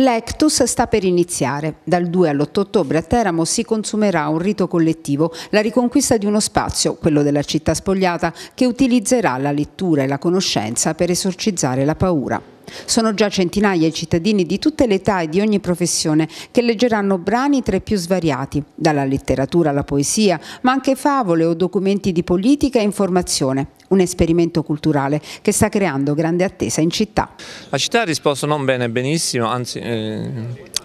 L'Ectus sta per iniziare. Dal 2 all'8 ottobre a Teramo si consumerà un rito collettivo, la riconquista di uno spazio, quello della città spogliata, che utilizzerà la lettura e la conoscenza per esorcizzare la paura. Sono già centinaia i cittadini di tutte le età e di ogni professione che leggeranno brani tra i più svariati, dalla letteratura alla poesia, ma anche favole o documenti di politica e informazione, un esperimento culturale che sta creando grande attesa in città. La città ha risposto non bene, benissimo, anzi eh,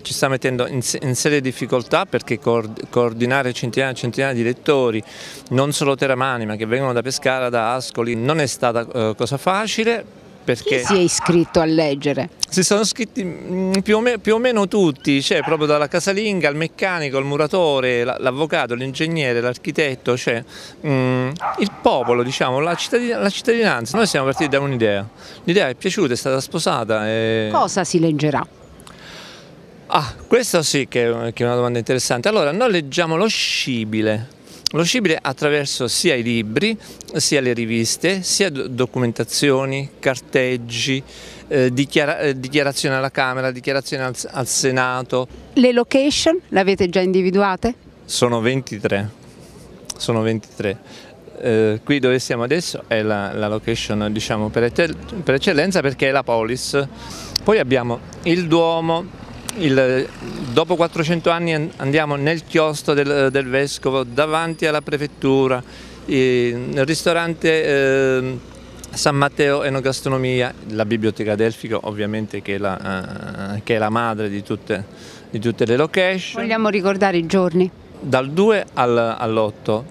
ci sta mettendo in, serie difficoltà perché coordinare centinaia e centinaia di lettori, non solo teramani ma che vengono da Pescara, da Ascoli, non è stata eh, cosa facile perché Chi si è iscritto a leggere? Si sono iscritti mm, più o, più o meno tutti, cioè proprio dalla casalinga al meccanico, al muratore, l'avvocato, l'ingegnere, l'architetto, cioè mh, mm, il popolo, diciamo, la, cittadin la, cittadinanza. Noi siamo partiti da un'idea, l'idea è piaciuta, è stata sposata. E... Cosa si leggerà? Ah, questo sì che, che è una domanda interessante. Allora, noi leggiamo lo scibile, conoscibile attraverso sia i libri, sia le riviste, sia documentazioni, carteggi, eh, dichiara eh, dichiarazione alla Camera, dichiarazione al, al Senato. Le location le avete già individuate? Sono 23, sono 23. Eh, qui dove siamo adesso è la, la location diciamo, per, per eccellenza perché è la polis. Poi abbiamo il Duomo, il, dopo 400 anni andiamo nel chiostro del, del Vescovo, davanti alla prefettura, nel ristorante eh, San Matteo Enogastronomia, la biblioteca Delfico ovviamente che è la, eh, che è la madre di tutte, di tutte, le location. Vogliamo ricordare i giorni? Dal 2 al, all'8.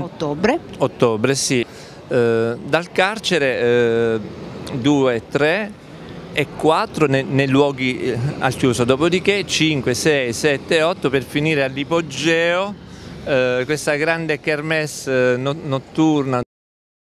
Ottobre? Ottobre, sì. Eh, dal carcere 2 e 3 e 4 nei, nei luoghi eh, al chiuso, dopodiché 5, 6, 7, 8 per finire all'ipogeo eh, questa grande kermesse eh, notturna